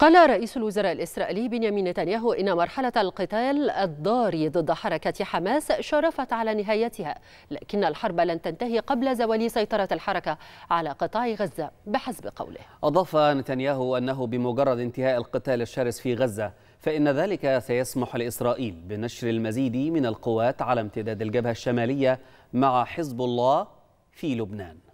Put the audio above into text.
قال رئيس الوزراء الإسرائيلي بنيامين نتنياهو إن مرحلة القتال الضاري ضد حركة حماس شرفت على نهايتها لكن الحرب لن تنتهي قبل زوال سيطرة الحركة على قطاع غزة بحسب قوله أضاف نتنياهو أنه بمجرد انتهاء القتال الشرس في غزة فإن ذلك سيسمح لإسرائيل بنشر المزيد من القوات على امتداد الجبهة الشمالية مع حزب الله في لبنان